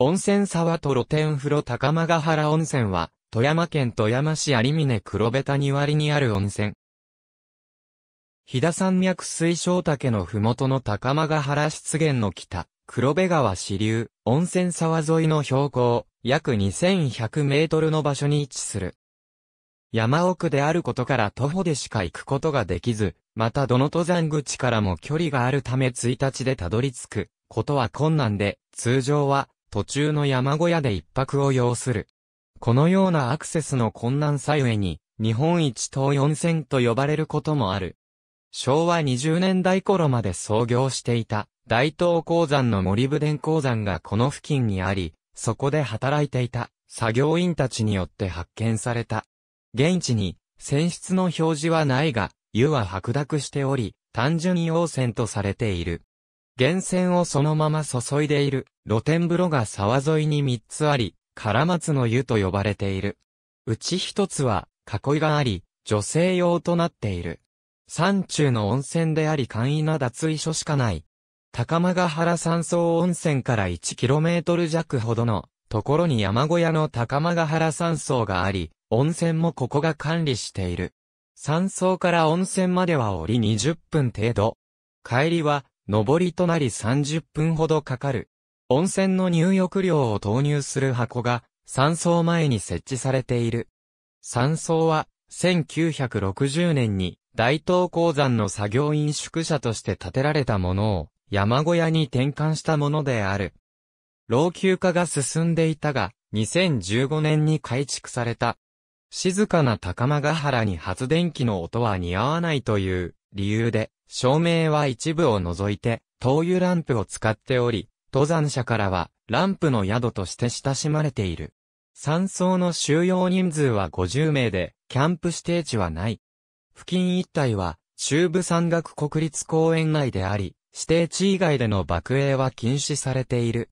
温泉沢と露天風呂高間ヶ原温泉は、富山県富山市有峰黒部谷割にある温泉。飛騨山脈水晶岳のふもとの高間ヶ原湿原の北、黒部川支流、温泉沢沿いの標高、約2100メートルの場所に位置する。山奥であることから徒歩でしか行くことができず、またどの登山口からも距離があるため1日でたどり着くことは困難で、通常は途中の山小屋で一泊を要する。このようなアクセスの困難さゆえに、日本一東四線と呼ばれることもある。昭和20年代頃まで創業していた、大東鉱山の森部電鉱山がこの付近にあり、そこで働いていた、作業員たちによって発見された。現地に、泉質の表示はないが、湯は白濁しており、単純溶泉とされている。源泉をそのまま注いでいる露天風呂が沢沿いに3つあり、唐松の湯と呼ばれている。うち1つは囲いがあり、女性用となっている。山中の温泉であり簡易な脱衣所しかない。高間ヶ原山荘温泉から 1km 弱ほどのところに山小屋の高間ヶ原山荘があり、温泉もここが管理している。山荘から温泉までは降り20分程度。帰りは上りとなり30分ほどかかる。温泉の入浴料を投入する箱が、山荘前に設置されている。山荘は、1960年に大東鉱山の作業員宿舎として建てられたものを山小屋に転換したものである。老朽化が進んでいたが、2015年に改築された。静かな高間ヶ原に発電機の音は似合わないという理由で、照明は一部を除いて、灯油ランプを使っており、登山者からは、ランプの宿として親しまれている。山荘の収容人数は50名で、キャンプ指定地はない。付近一帯は、中部山岳国立公園内であり、指定地以外での爆営は禁止されている。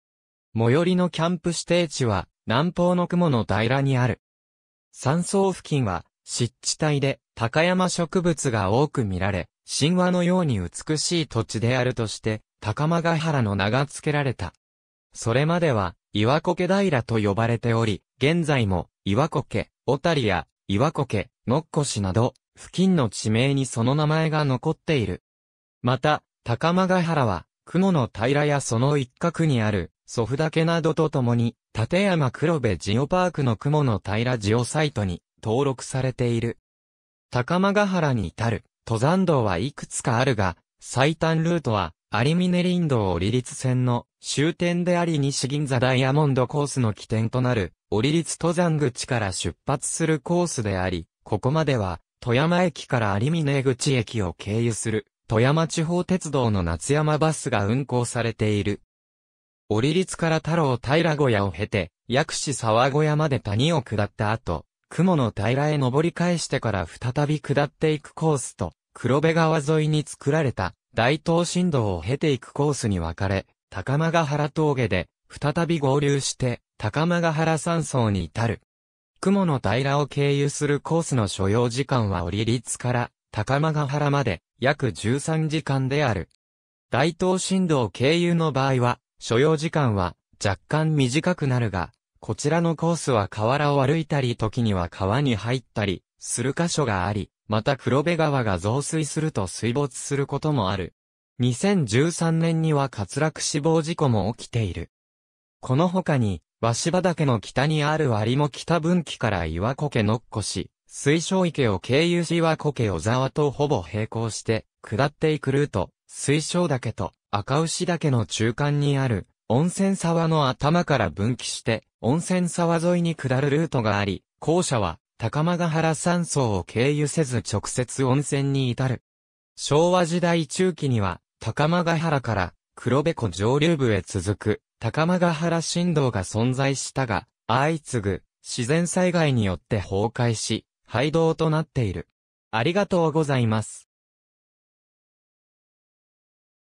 最寄りのキャンプ指定地は、南方の雲の平にある。山荘付近は、湿地帯で、高山植物が多く見られ、神話のように美しい土地であるとして、高間ヶ原の名が付けられた。それまでは、岩苔平と呼ばれており、現在も、岩苔、小谷や、岩苔、のっこしなど、付近の地名にその名前が残っている。また、高間ヶ原は、雲の平やその一角にある、祖父岳などとともに、立山黒部ジオパークの雲の平ジオサイトに登録されている。高間ヶ原に至る登山道はいくつかあるが、最短ルートは、アリミネ林道折立線の終点であり西銀座ダイヤモンドコースの起点となる、折立登山口から出発するコースであり、ここまでは、富山駅から有峰口駅を経由する、富山地方鉄道の夏山バスが運行されている。折立から太郎平小屋を経て、薬師沢小屋まで谷を下った後、雲の平らへ登り返してから再び下っていくコースと、黒部川沿いに作られた大東振動を経ていくコースに分かれ、高間ヶ原峠で、再び合流して、高間ヶ原山荘に至る。雲の平を経由するコースの所要時間は折り立から高間ヶ原まで約13時間である。大東振動経由の場合は、所要時間は若干短くなるが、こちらのコースは河原を歩いたり時には川に入ったりする箇所があり、また黒部川が増水すると水没することもある。2013年には滑落死亡事故も起きている。この他に、和芝岳の北にある有も北分岐から岩苔のっこし、水晶池を経由し岩苔小沢とほぼ並行して、下っていくルート、水晶岳と赤牛岳の中間にある、温泉沢の頭から分岐して、温泉沢沿いに下るルートがあり、校舎は高間ヶ原山荘を経由せず直接温泉に至る。昭和時代中期には高間ヶ原から黒部湖上流部へ続く高間ヶ原振動が存在したが、相次ぐ自然災害によって崩壊し、廃道となっている。ありがとうございます。